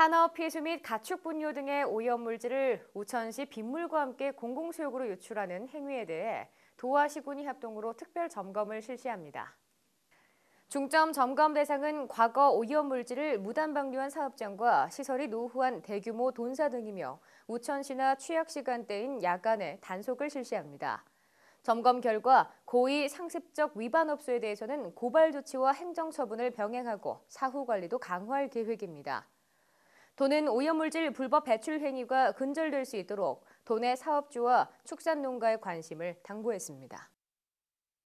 산업 폐수 및 가축 분뇨 등의 오염물질을 우천시 빗물과 함께 공공수욕으로 유출하는 행위에 대해 도화시군이 합동으로 특별 점검을 실시합니다. 중점 점검 대상은 과거 오염물질을 무단 방류한 사업장과 시설이 노후한 대규모 돈사 등이며 우천시나 취약 시간대인 야간에 단속을 실시합니다. 점검 결과 고의 상습적 위반 업소에 대해서는 고발 조치와 행정 처분을 병행하고 사후 관리도 강화할 계획입니다. 도는 오염물질 불법 배출 행위가 근절될 수 있도록 도내 사업주와 축산농가의 관심을 당부했습니다.